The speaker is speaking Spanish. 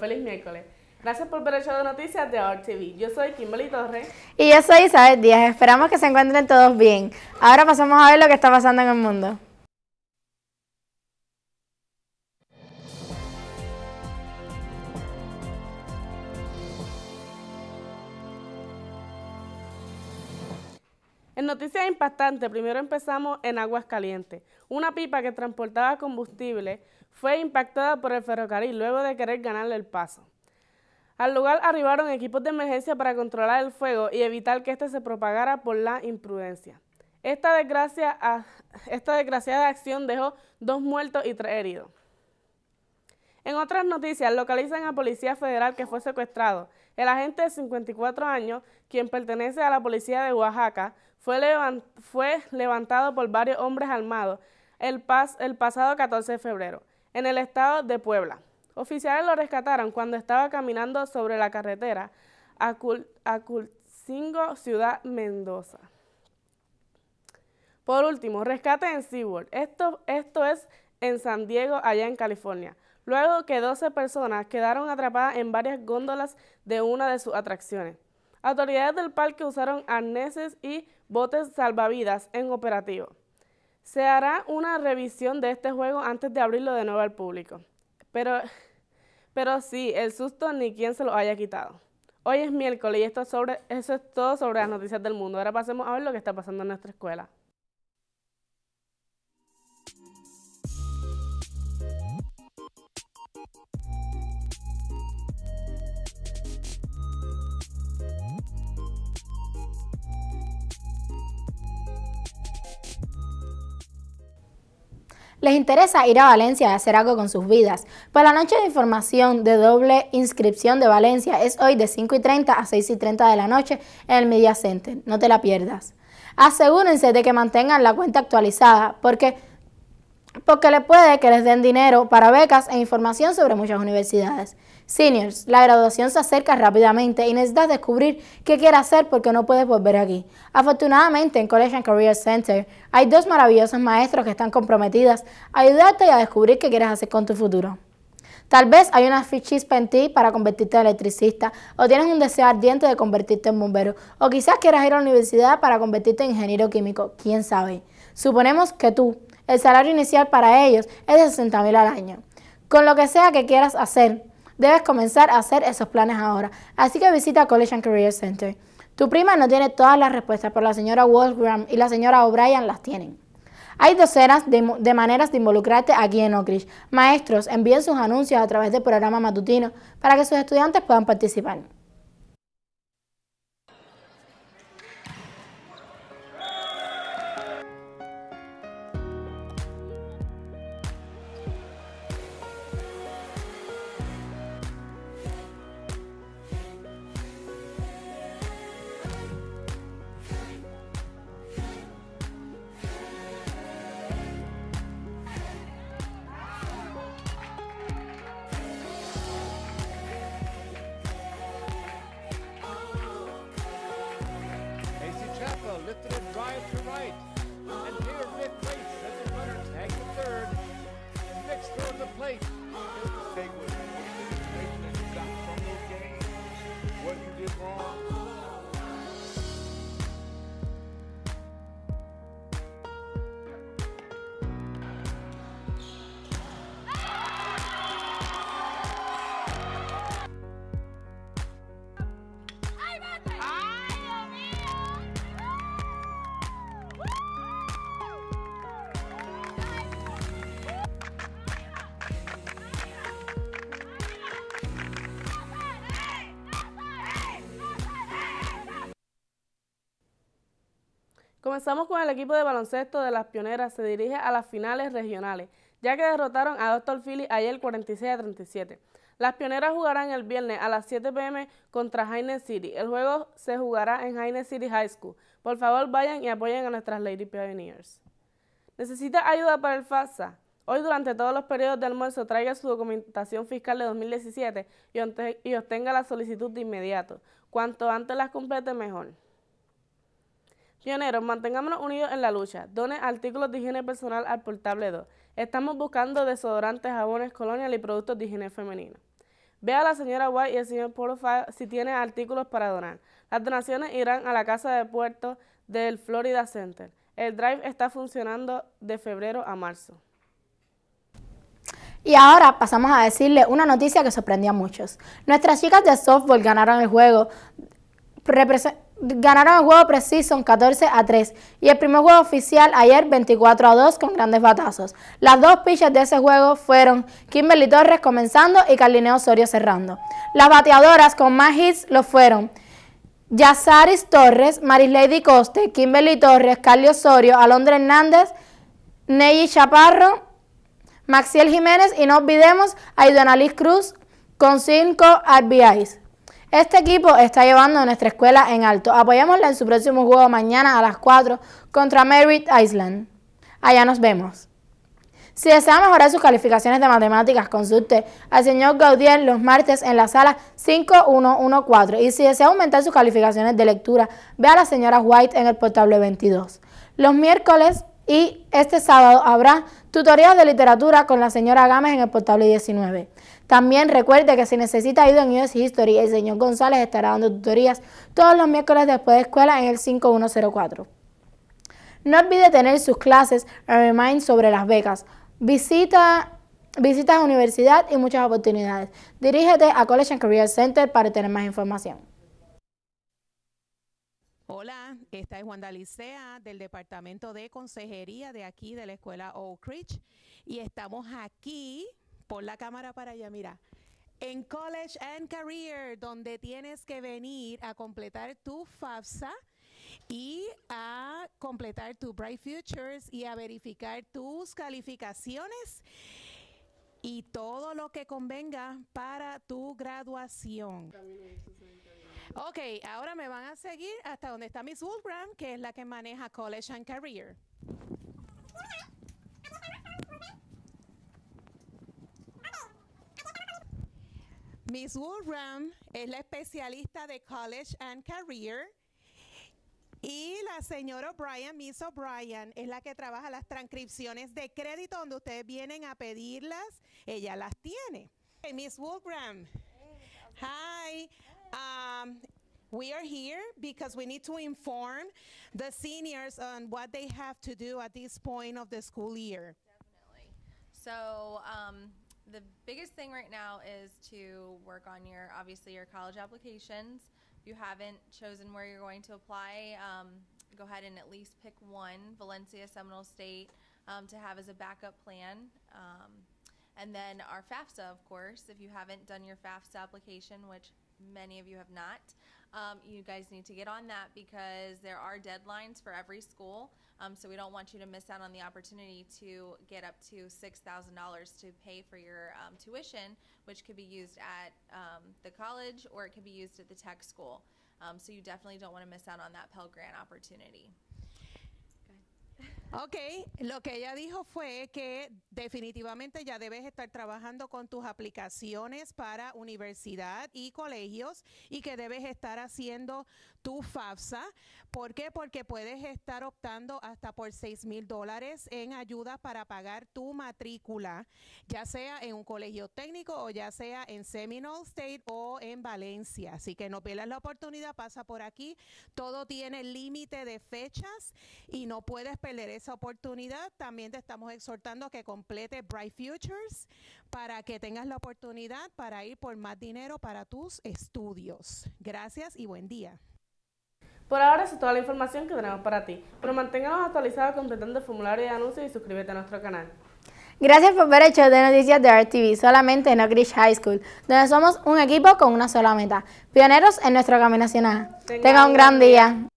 Feliz miércoles. Gracias por ver el show de noticias de Art Yo soy Kimberly Torres. Y yo soy Isabel Díaz. Esperamos que se encuentren todos bien. Ahora pasamos a ver lo que está pasando en el mundo. En noticias impactantes, primero empezamos en Aguas Calientes. Una pipa que transportaba combustible fue impactada por el ferrocarril luego de querer ganarle el paso. Al lugar arribaron equipos de emergencia para controlar el fuego y evitar que éste se propagara por la imprudencia. Esta, desgracia, ah, esta desgraciada acción dejó dos muertos y tres heridos. En otras noticias, localizan a policía federal que fue secuestrado. El agente de 54 años, quien pertenece a la policía de Oaxaca, fue, levantado por varios hombres armados el, el pasado 14 de febrero en el estado de Puebla. Oficiales lo rescataron cuando estaba caminando sobre la carretera a, Ciudad Mendoza. Por último, rescate en SeaWorld. Esto, esto es en San Diego, allá en California. Luego que 12 personas quedaron atrapadas en varias góndolas de una de sus atracciones. Autoridades del parque usaron arneses y botes salvavidas en operativo. Se hará una revisión de este juego antes de abrirlo de nuevo al público. Pero, pero sí, el susto ni quien se lo haya quitado. Hoy es miércoles y esto sobre, eso es todo sobre las noticias del mundo. Ahora pasemos a ver lo que está pasando en nuestra escuela. les interesa ir a Valencia a hacer algo con sus vidas. Pues la noche de información de doble inscripción de Valencia es hoy de 5 y 30 a 6 y 30 de la noche en el Media Center. No te la pierdas. Asegúrense de que mantengan la cuenta actualizada porque porque le puede que les den dinero para becas e información sobre muchas universidades. Seniors, la graduación se acerca rápidamente y necesitas descubrir qué quieres hacer porque no puedes volver aquí. Afortunadamente, en College and Career Center hay dos maravillosos maestros que están comprometidas a ayudarte y a descubrir qué quieres hacer con tu futuro. Tal vez hay una chispa en ti para convertirte en electricista, o tienes un deseo ardiente de convertirte en bombero, o quizás quieras ir a la universidad para convertirte en ingeniero químico, quién sabe. Suponemos que tú, el salario inicial para ellos es de 60 mil al año. Con lo que sea que quieras hacer, debes comenzar a hacer esos planes ahora. Así que visita College and Career Center. Tu prima no tiene todas las respuestas, pero la señora Wolfgram y la señora O'Brien las tienen. Hay docenas de, de, maneras de involucrarte aquí en Oak Maestros envíen sus anuncios a través del programa matutino para que sus estudiantes puedan participar. lifted and drives to right. And Taylor fifth place as the runner tags the third. Next throw the plate. Comenzamos con el equipo de baloncesto de las Pioneras, se dirige a las finales regionales, ya que derrotaron a Doctor Philly ayer 46 a 37. Las Pioneras jugarán el viernes a las 7 pm contra Haines City. El juego se jugará en Haines City High School. Por favor, vayan y apoyen a nuestras Lady Pioneers. ¿Necesita ayuda para el FASA. Hoy durante todos los periodos de almuerzo traiga su documentación fiscal de 2017 y, y obtenga la solicitud de inmediato. Cuanto antes las complete mejor. Pioneros, mantengámonos unidos en la lucha. Done artículos de higiene personal al portable 2. Estamos buscando desodorantes, jabones, colonial y productos de higiene femenina. Ve a la señora White y el señor Porofile si tiene artículos para donar. Las donaciones irán a la Casa de Puerto del Florida Center. El drive está funcionando de febrero a marzo. Y ahora pasamos a decirle una noticia que sorprendió a muchos. Nuestras chicas de softball ganaron el juego ganaron el juego Precision 14 a 3 y el primer juego oficial ayer 24 a 2 con grandes batazos. Las dos pichas de ese juego fueron Kimberly Torres comenzando y Carlineo Osorio cerrando. Las bateadoras con más hits lo fueron Yazaris Torres, Lady Coste, Kimberly Torres, Carly Osorio, Alondra Hernández, Ney Chaparro, Maxiel Jiménez y no olvidemos a Idonalis Cruz con 5 RBIs. Este equipo está llevando a nuestra escuela en alto. Apoyémosla en su próximo juego mañana a las 4 contra Merritt Island. Allá nos vemos. Si desea mejorar sus calificaciones de matemáticas, consulte al señor Gaudier los martes en la sala 5114. Y si desea aumentar sus calificaciones de lectura, ve a la señora White en el portable 22. Los miércoles y este sábado habrá tutorial de literatura con la señora Gámez en el portable 19. También recuerde que si necesita ayuda en US History, el señor González estará dando tutorías todos los miércoles después de escuela en el 5104. No olvide tener sus clases en Remind sobre las becas. Visita visitas a universidad y muchas oportunidades. Dirígete a College and Career Center para tener más información esta es Wanda Licea del Departamento de Consejería de aquí de la Escuela Oak Ridge y estamos aquí por la cámara para allá, mira. En College and Career, donde tienes que venir a completar tu FAFSA y a completar tu Bright Futures y a verificar tus calificaciones y todo lo que convenga para tu graduación. Ok, ahora me van a seguir hasta donde está Miss Wolgram, que es la que maneja College and Career. Miss Wolgram es la especialista de College and Career. Y la señora O'Brien, Miss O'Brien, es la que trabaja las transcripciones de crédito donde ustedes vienen a pedirlas. Ella las tiene. Miss Wolgram. Hi. Um, we are here because we need to inform the seniors on what they have to do at this point of the school year. Definitely. So um, the biggest thing right now is to work on your, obviously, your college applications. If you haven't chosen where you're going to apply, um, go ahead and at least pick one, Valencia Seminole State, um, to have as a backup plan. Um, and then our FAFSA, of course, if you haven't done your FAFSA application, which many of you have not, um, you guys need to get on that because there are deadlines for every school. Um, so we don't want you to miss out on the opportunity to get up to $6,000 to pay for your um, tuition, which could be used at um, the college or it could be used at the tech school. Um, so you definitely don't want to miss out on that Pell Grant opportunity. Ok, lo que ella dijo fue que definitivamente ya debes estar trabajando con tus aplicaciones para universidad y colegios y que debes estar haciendo tu FAFSA. ¿Por qué? Porque puedes estar optando hasta por 6 mil dólares en ayuda para pagar tu matrícula, ya sea en un colegio técnico o ya sea en Seminole State o en Valencia. Así que no pierdas la oportunidad, pasa por aquí. Todo tiene límite de fechas y no puedes perder esa oportunidad. También te estamos exhortando a que complete Bright Futures para que tengas la oportunidad para ir por más dinero para tus estudios. Gracias y buen día. Por ahora es toda la información que tenemos para ti, pero manténganos actualizados completando el formulario de anuncios y suscríbete a nuestro canal. Gracias por ver hecho de noticias de RTV, solamente en Oak Ridge High School, donde somos un equipo con una sola meta, pioneros en nuestro camino nacional. Tenga, Tenga un gran día.